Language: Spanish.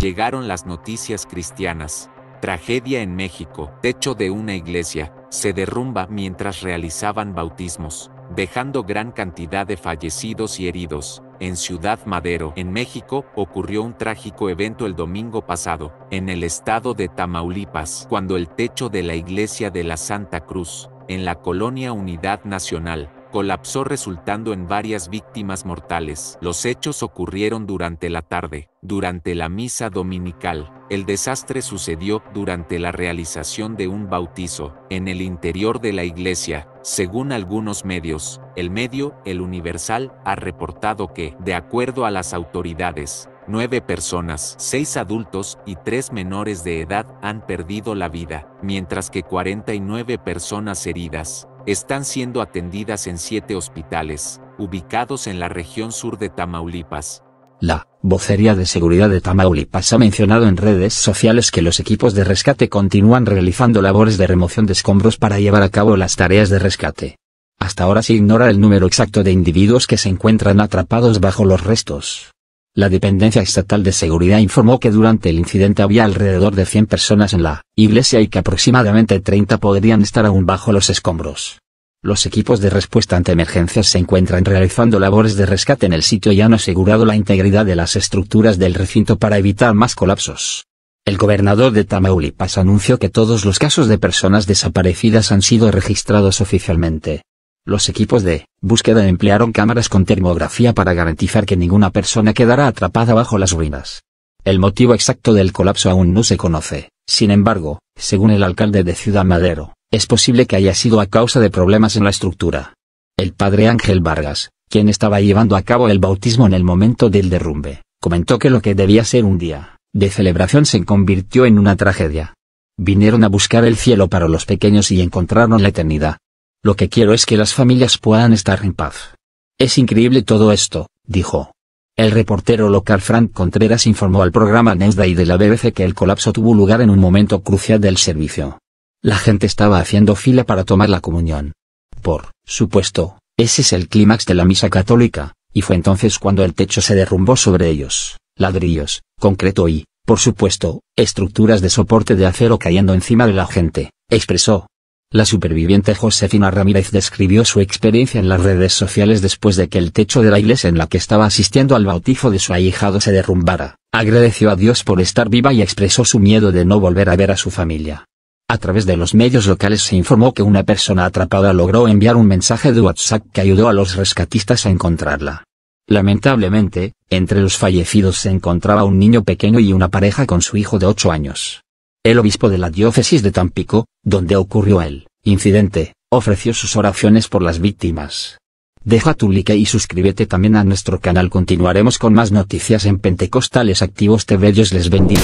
Llegaron las noticias cristianas. Tragedia en México. Techo de una iglesia. Se derrumba mientras realizaban bautismos, dejando gran cantidad de fallecidos y heridos. En Ciudad Madero, en México, ocurrió un trágico evento el domingo pasado, en el estado de Tamaulipas, cuando el techo de la iglesia de la Santa Cruz, en la colonia Unidad Nacional, colapsó resultando en varias víctimas mortales. Los hechos ocurrieron durante la tarde, durante la misa dominical. El desastre sucedió durante la realización de un bautizo, en el interior de la iglesia. Según algunos medios, el medio, El Universal, ha reportado que, de acuerdo a las autoridades, nueve personas, seis adultos y tres menores de edad han perdido la vida, mientras que 49 personas heridas están siendo atendidas en siete hospitales, ubicados en la región sur de Tamaulipas. La Vocería de Seguridad de Tamaulipas ha mencionado en redes sociales que los equipos de rescate continúan realizando labores de remoción de escombros para llevar a cabo las tareas de rescate. Hasta ahora se ignora el número exacto de individuos que se encuentran atrapados bajo los restos. La Dependencia Estatal de Seguridad informó que durante el incidente había alrededor de 100 personas en la iglesia y que aproximadamente 30 podrían estar aún bajo los escombros. Los equipos de respuesta ante emergencias se encuentran realizando labores de rescate en el sitio y han asegurado la integridad de las estructuras del recinto para evitar más colapsos. El gobernador de Tamaulipas anunció que todos los casos de personas desaparecidas han sido registrados oficialmente. Los equipos de búsqueda emplearon cámaras con termografía para garantizar que ninguna persona quedara atrapada bajo las ruinas. El motivo exacto del colapso aún no se conoce, sin embargo, según el alcalde de Ciudad Madero, es posible que haya sido a causa de problemas en la estructura. El padre Ángel Vargas, quien estaba llevando a cabo el bautismo en el momento del derrumbe, comentó que lo que debía ser un día de celebración se convirtió en una tragedia. Vinieron a buscar el cielo para los pequeños y encontraron la eternidad, lo que quiero es que las familias puedan estar en paz. Es increíble todo esto, dijo. El reportero local Frank Contreras informó al programa y de la BBC que el colapso tuvo lugar en un momento crucial del servicio. La gente estaba haciendo fila para tomar la comunión. Por supuesto, ese es el clímax de la misa católica, y fue entonces cuando el techo se derrumbó sobre ellos, ladrillos, concreto y, por supuesto, estructuras de soporte de acero cayendo encima de la gente, expresó, la superviviente Josefina Ramírez describió su experiencia en las redes sociales después de que el techo de la iglesia en la que estaba asistiendo al bautizo de su ahijado se derrumbara. Agradeció a Dios por estar viva y expresó su miedo de no volver a ver a su familia. A través de los medios locales se informó que una persona atrapada logró enviar un mensaje de WhatsApp que ayudó a los rescatistas a encontrarla. Lamentablemente, entre los fallecidos se encontraba un niño pequeño y una pareja con su hijo de 8 años. El obispo de la diócesis de Tampico, donde ocurrió el incidente, ofreció sus oraciones por las víctimas. Deja tu like y suscríbete también a nuestro canal. Continuaremos con más noticias en Pentecostales Activos te Dios les bendiga.